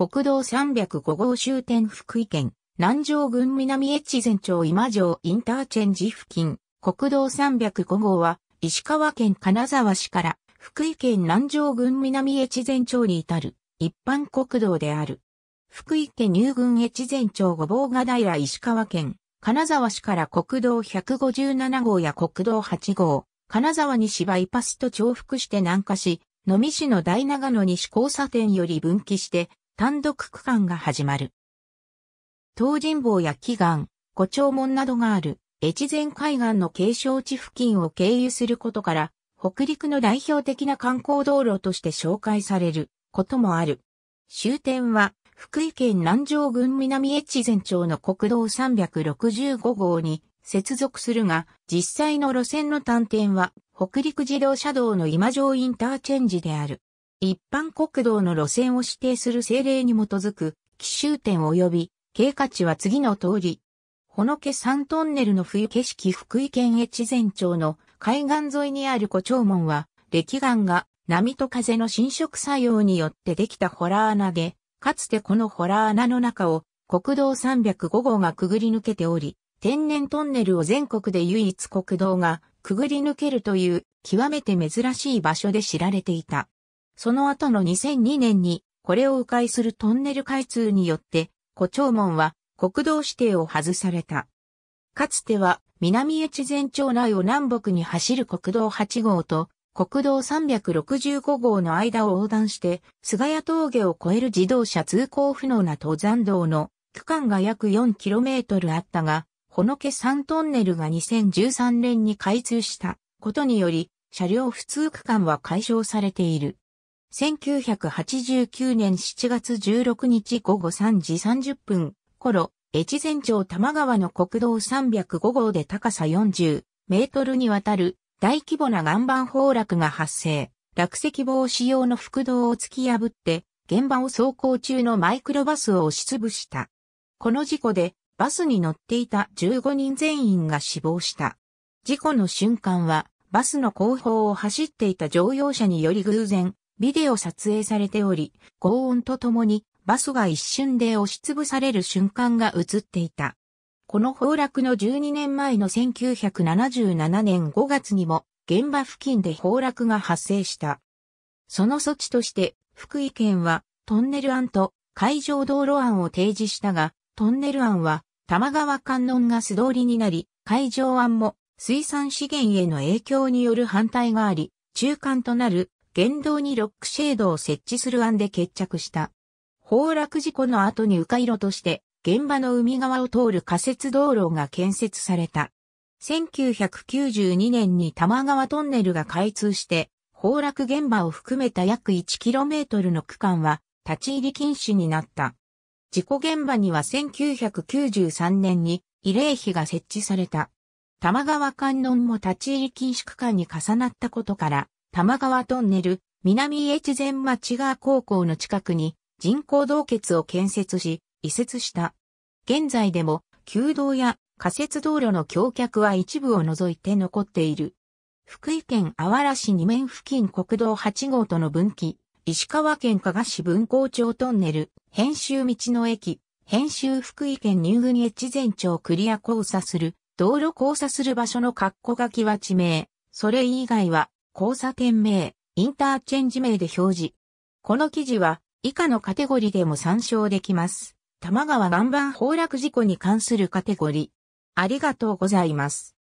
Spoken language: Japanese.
国道305号終点福井県、南城郡南越前町今城インターチェンジ付近、国道305号は、石川県金沢市から、福井県南城郡南越前町に至る、一般国道である。福井県入郡越前町五房ヶ平石川県、金沢市から国道157号や国道8号、金沢西バイパスと重複して南下し、野見市の大長野西交差点より分岐して、単独区間が始まる。東尋坊や祈願、五丁門などがある越前海岸の景勝地付近を経由することから、北陸の代表的な観光道路として紹介されることもある。終点は、福井県南城郡南越前町の国道365号に接続するが、実際の路線の端点は、北陸自動車道の今城インターチェンジである。一般国道の路線を指定する政令に基づく、奇襲点及び、経過値は次の通り。ほのけ山トンネルの冬景色福井県越前町の海岸沿いにある古町門は、歴岩が波と風の侵食作用によってできたホラー穴で、かつてこのホラー穴の中を国道305号がくぐり抜けており、天然トンネルを全国で唯一国道がくぐり抜けるという極めて珍しい場所で知られていた。その後の2002年に、これを迂回するトンネル開通によって、古町門は国道指定を外された。かつては、南越前町内を南北に走る国道8号と、国道365号の間を横断して、菅谷峠を越える自動車通行不能な登山道の区間が約 4km あったが、ほのけ3トンネルが2013年に開通したことにより、車両普通区間は解消されている。1989年7月16日午後3時30分頃、越前町玉川の国道305号で高さ40メートルにわたる大規模な岩盤崩落が発生。落石防止用の副道を突き破って、現場を走行中のマイクロバスを押しつぶした。この事故で、バスに乗っていた15人全員が死亡した。事故の瞬間は、バスの後方を走っていた乗用車により偶然、ビデオ撮影されており、轟音とともにバスが一瞬で押しつぶされる瞬間が映っていた。この崩落の12年前の1977年5月にも現場付近で崩落が発生した。その措置として福井県はトンネル案と海上道路案を提示したが、トンネル案は玉川観音が素通りになり、海上案も水産資源への影響による反対があり、中間となる原動にロックシェードを設置する案で決着した。崩落事故の後に迂回路として、現場の海側を通る仮設道路が建設された。1992年に多摩川トンネルが開通して、崩落現場を含めた約 1km の区間は立ち入り禁止になった。事故現場には1993年に慰霊碑が設置された。多摩川観音も立ち入り禁止区間に重なったことから、玉川トンネル、南越前町川高校の近くに人工洞穴を建設し、移設した。現在でも、旧道や仮設道路の橋脚は一部を除いて残っている。福井県あわら市二面付近国道8号との分岐、石川県加賀市文校町トンネル、編集道の駅、編集福井県入国越前町クリア交差する、道路交差する場所の括弧書きは地名、それ以外は交差点名、インターチェンジ名で表示。この記事は以下のカテゴリでも参照できます。玉川岩盤崩落事故に関するカテゴリ。ありがとうございます。